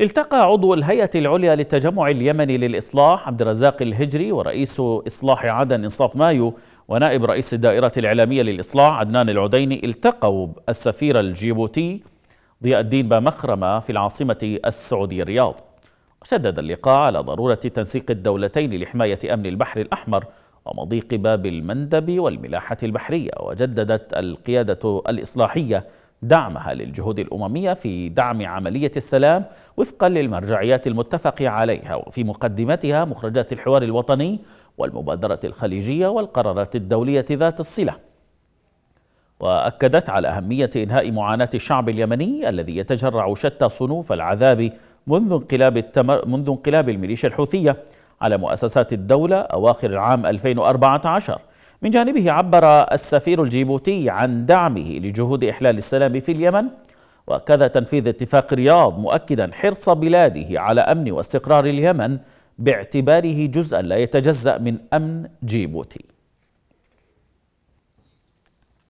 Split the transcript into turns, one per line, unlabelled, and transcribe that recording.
التقى عضو الهيئة العليا للتجمع اليمني للإصلاح عبد الرزاق الهجري ورئيس إصلاح عدن إنصاف مايو ونائب رئيس الدائرة الإعلامية للإصلاح عدنان العديني التقوا السفير الجيبوتي ضياء الدين بامخرمة في العاصمة السعودية الرياض وشدد اللقاء على ضرورة تنسيق الدولتين لحماية أمن البحر الأحمر ومضيق باب المندب والملاحة البحرية وجددت القيادة الإصلاحية دعمها للجهود الأممية في دعم عملية السلام وفقا للمرجعيات المتفق عليها وفي مقدمتها مخرجات الحوار الوطني والمبادرة الخليجية والقرارات الدولية ذات الصلة وأكدت على أهمية إنهاء معاناة الشعب اليمني الذي يتجرع شتى صنوف العذاب منذ انقلاب, التمر منذ انقلاب الميليشيا الحوثية على مؤسسات الدولة أواخر العام 2014 من جانبه عبر السفير الجيبوتي عن دعمه لجهود إحلال السلام في اليمن وكذا تنفيذ اتفاق رياض مؤكدا حرص بلاده على أمن واستقرار اليمن باعتباره جزءا لا يتجزأ من أمن جيبوتي